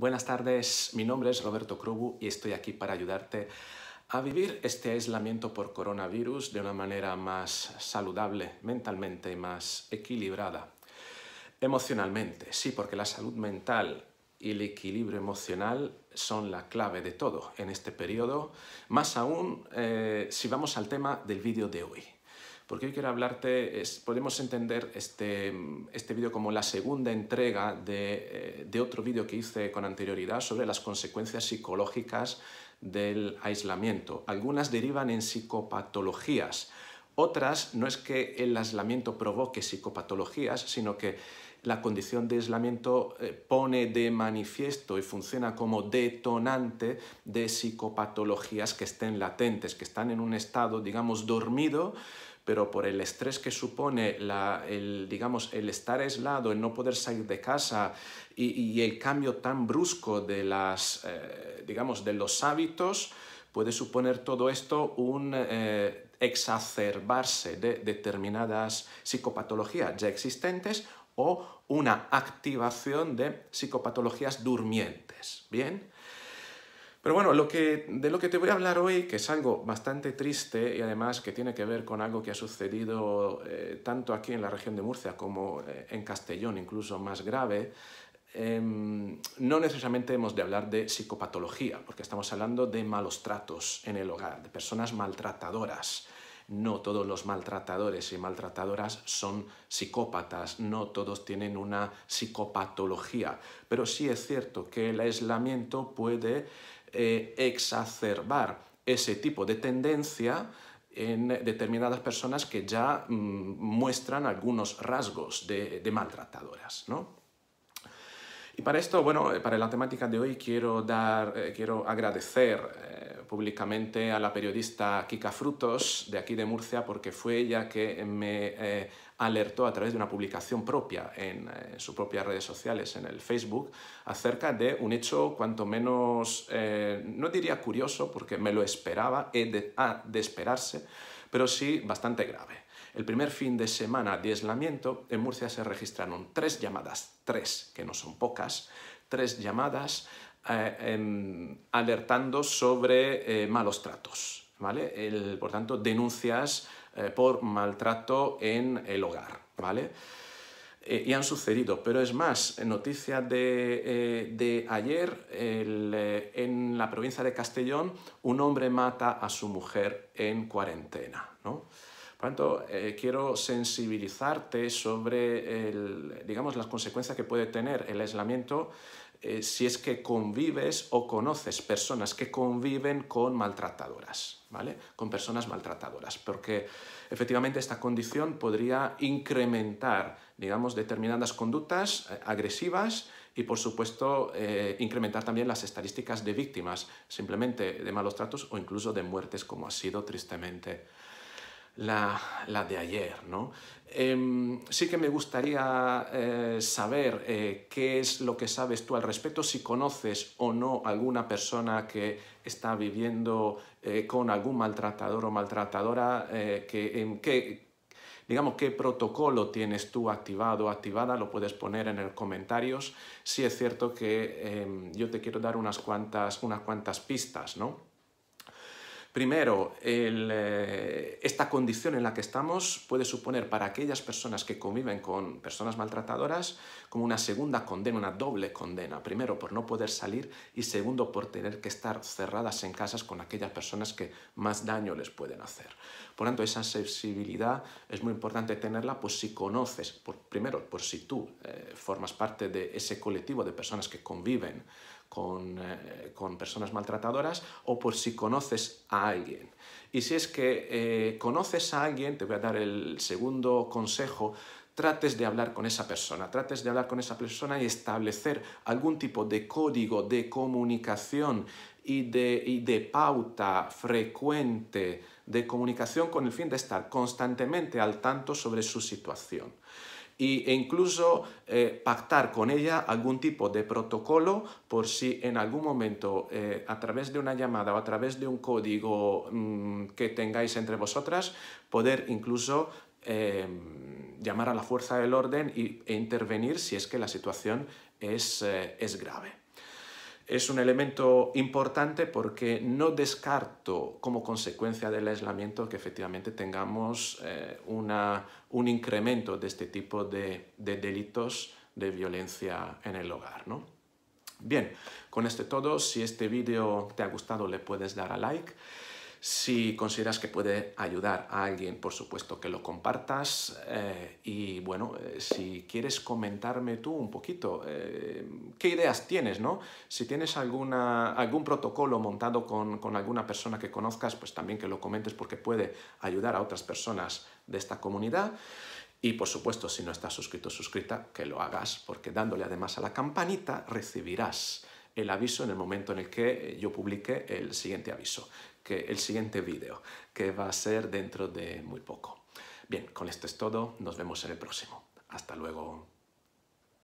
Buenas tardes, mi nombre es Roberto Krubu y estoy aquí para ayudarte a vivir este aislamiento por coronavirus de una manera más saludable mentalmente, más equilibrada emocionalmente. Sí, porque la salud mental y el equilibrio emocional son la clave de todo en este periodo, más aún eh, si vamos al tema del vídeo de hoy porque hoy quiero hablarte, es, podemos entender este, este vídeo como la segunda entrega de, eh, de otro vídeo que hice con anterioridad sobre las consecuencias psicológicas del aislamiento. Algunas derivan en psicopatologías, otras no es que el aislamiento provoque psicopatologías, sino que la condición de aislamiento eh, pone de manifiesto y funciona como detonante de psicopatologías que estén latentes, que están en un estado, digamos, dormido, pero por el estrés que supone el, estar aislado, el no poder salir de casa y, el cambio tan brusco de, eh, de los hábitos, puede suponer todo esto un eh, exacerbarse de determinadas psicopatologías ya existentes o una activación de psicopatologías durmientes. Bien, pero bueno, lo que, de lo que te voy a hablar hoy, que es algo bastante triste y además que tiene que ver con algo que ha sucedido eh, tanto aquí en la región de Murcia como eh, en Castellón, incluso más grave, em, no necesariamente hemos de hablar de psicopatología, porque estamos hablando de malos tratos en el hogar, de personas maltratadoras. No todos los maltratadores y maltratadoras son psicópatas, no todos tienen una psicopatología, pero sí es cierto que el aislamiento puede eh, exacerbar ese tipo de tendencia en determinadas personas que ya mm, muestran algunos rasgos de, maltratadoras. Y para esto, bueno, eh, para la temática de hoy quiero, dar, eh, quiero agradecer públicamente a la periodista Kika Frutos, de aquí de Murcia, porque fue ella que me eh, alertó a través de una publicación propia eh, en, sus propias redes sociales, en el Facebook, acerca de un hecho cuanto menos, eh, no diría curioso, porque me lo esperaba, he de, de esperarse, pero sí bastante grave. El primer fin de semana de aislamiento, en Murcia se registraron tres llamadas, tres, que no son pocas, tres llamadas eh, em, alertando sobre eh, malos tratos, ¿vale? por tanto, denuncias eh, por maltrato en el hogar, ¿vale? y han sucedido. Pero es más, noticia de, ayer, en la provincia de Castellón, un hombre mata a su mujer en cuarentena. ¿no? Por tanto, eh, quiero sensibilizarte sobre digamos, las consecuencias que puede tener el aislamiento eh, si es que convives o conoces personas que conviven con maltratadoras, Con personas maltratadoras, porque efectivamente esta condición podría incrementar, digamos, determinadas conductas eh, agresivas y, por supuesto, incrementar también las estadísticas de víctimas, simplemente de malos tratos o incluso de muertes, como ha sido tristemente la, de ayer. ¿no? Em, sí que me gustaría eh, saber eh, qué es lo que sabes tú al respecto, si conoces o no alguna persona que está viviendo eh, con algún maltratador o maltratadora, que, en qué, digamos, qué protocolo tienes tú activado o activada, lo puedes poner en los comentarios. Sí es cierto que em, yo te quiero dar unas cuantas, unas cuantas pistas, ¿no? Primero, eh, esta condición en la que estamos puede suponer para aquellas personas que conviven con personas maltratadoras como una segunda condena, una doble condena. Primero, por no poder salir y segundo, por tener que estar cerradas en casas con aquellas personas que más daño les pueden hacer. Por tanto, esa sensibilidad es muy importante tenerla, pues si conoces, primero, por si tú eh, formas parte de ese colectivo de personas que conviven eh, con, personas maltratadoras o por si conoces a alguien. Y si es que eh, conoces a alguien, te voy a dar el segundo consejo, trates de hablar con esa persona, trates de hablar con esa persona y establecer algún tipo de código de comunicación y de pauta frecuente de comunicación con el fin de estar constantemente al tanto sobre su situación e incluso eh, pactar con ella algún tipo de protocolo por si en algún momento eh, a través de una llamada o a través de un código mm, que tengáis entre vosotras, poder incluso em, llamar a la fuerza del orden e intervenir si es que la situación es, eh, es grave es un elemento importante porque no descarto como consecuencia del aislamiento que efectivamente tengamos eh, una, un incremento de este tipo de, delitos de violencia en el hogar. Bien, con esto todo, si este vídeo te ha gustado le puedes dar a like. Si consideras que puede ayudar a alguien, por supuesto que lo compartas. Eh, y bueno, eh, si quieres comentarme tú un poquito, eh, ¿qué ideas tienes, no? Si tienes alguna, algún protocolo montado con, con alguna persona que conozcas, pues también que lo comentes porque puede ayudar a otras personas de esta comunidad. Y por supuesto, si no estás suscrito o suscrita, que lo hagas, porque dándole además a la campanita recibirás el aviso en el momento en el que eh, yo publique el siguiente aviso, que el siguiente vídeo, que va a ser dentro de muy poco. Bien, con esto es todo, nos vemos en el próximo. Hasta luego.